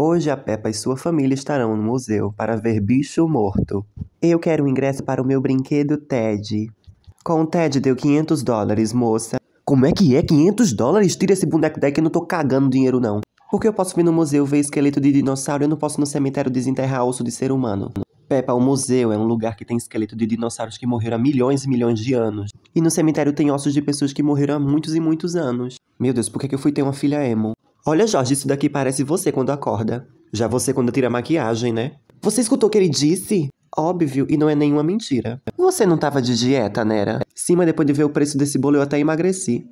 Hoje a Peppa e sua família estarão no museu para ver bicho morto. Eu quero um ingresso para o meu brinquedo Ted. Com o Ted deu 500 dólares, moça. Como é que é 500 dólares? Tira esse boneco daí que eu não tô cagando dinheiro não. Porque eu posso vir no museu ver esqueleto de dinossauro e eu não posso no cemitério desenterrar osso de ser humano. Peppa, o museu é um lugar que tem esqueleto de dinossauros que morreram há milhões e milhões de anos. E no cemitério tem ossos de pessoas que morreram há muitos e muitos anos. Meu Deus, por que, é que eu fui ter uma filha emo? Olha, Jorge, isso daqui parece você quando acorda. Já você quando tira a maquiagem, né? Você escutou o que ele disse? Óbvio, e não é nenhuma mentira. Você não tava de dieta, Nera? Sim, mas depois de ver o preço desse bolo eu até emagreci.